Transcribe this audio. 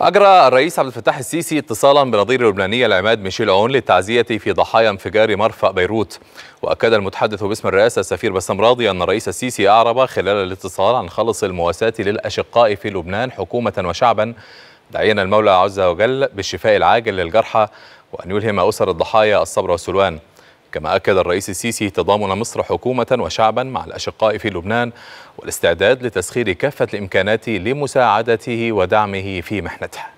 أجرى الرئيس عبد الفتاح السيسي اتصالا بنظير اللبناني العماد ميشيل عون للتعزية في ضحايا انفجار مرفأ بيروت وأكد المتحدث باسم الرئاسة السفير بسام راضي أن الرئيس السيسي أعرب خلال الاتصال عن خلص المواساة للأشقاء في لبنان حكومة وشعبا داعيا المولى عز وجل بالشفاء العاجل للجرحى وأن يلهم أسر الضحايا الصبر والسلوان كما أكد الرئيس السيسي تضامن مصر حكومة وشعبا مع الأشقاء في لبنان والاستعداد لتسخير كافة الإمكانات لمساعدته ودعمه في محنته